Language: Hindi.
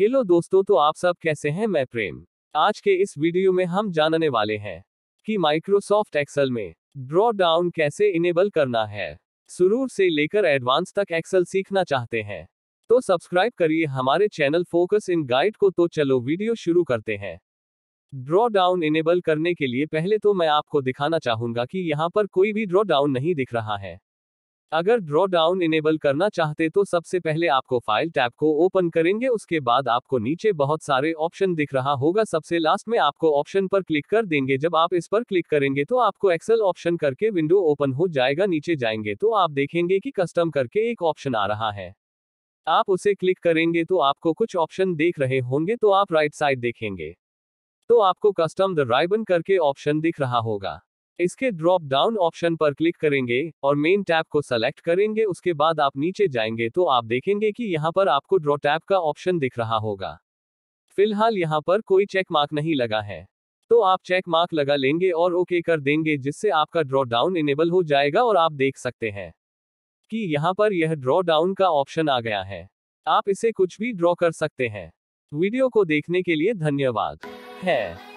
हेलो दोस्तों तो आप सब कैसे हैं मैं प्रेम आज के इस वीडियो में हम जानने वाले हैं कि माइक्रोसॉफ्ट एक्सेल में ड्रॉ डाउन कैसे इनेबल करना है शुरू से लेकर एडवांस तक एक्सेल सीखना चाहते हैं तो सब्सक्राइब करिए हमारे चैनल फोकस इन गाइड को तो चलो वीडियो शुरू करते हैं ड्रॉ डाउन इनेबल करने के लिए पहले तो मैं आपको दिखाना चाहूंगा कि यहाँ पर कोई भी ड्रॉ डाउन नहीं दिख रहा है अगर ड्रॉ डाउन इनेबल करना चाहते तो सबसे पहले आपको फाइल टैब को ओपन करेंगे उसके बाद आपको नीचे बहुत सारे ऑप्शन दिख रहा होगा सबसे लास्ट में आपको ऑप्शन पर क्लिक कर देंगे जब आप इस पर क्लिक करेंगे तो आपको एक्सेल ऑप्शन करके विंडो ओपन हो जाएगा नीचे जाएंगे तो आप देखेंगे कि कस्टम करके एक ऑप्शन आ रहा है आप उसे क्लिक करेंगे तो आपको कुछ ऑप्शन देख रहे होंगे तो आप राइट साइड देखेंगे तो आपको कस्टम द राइबन करके ऑप्शन दिख रहा होगा इसके ड्रॉप डाउन ऑप्शन पर क्लिक करेंगे और मेन टैब को सेलेक्ट करेंगे उसके बाद आप नीचे जाएंगे तो आप देखेंगे कि यहाँ पर आपको ड्रॉ टैब का ऑप्शन दिख रहा होगा फिलहाल यहाँ पर कोई चेक मार्क नहीं लगा है तो आप चेक मार्क लगा लेंगे और ओके कर देंगे जिससे आपका ड्रॉ डाउन इनेबल हो जाएगा और आप देख सकते हैं कि यहाँ पर यह ड्रॉ डाउन का ऑप्शन आ गया है आप इसे कुछ भी ड्रॉ कर सकते हैं वीडियो को देखने के लिए धन्यवाद है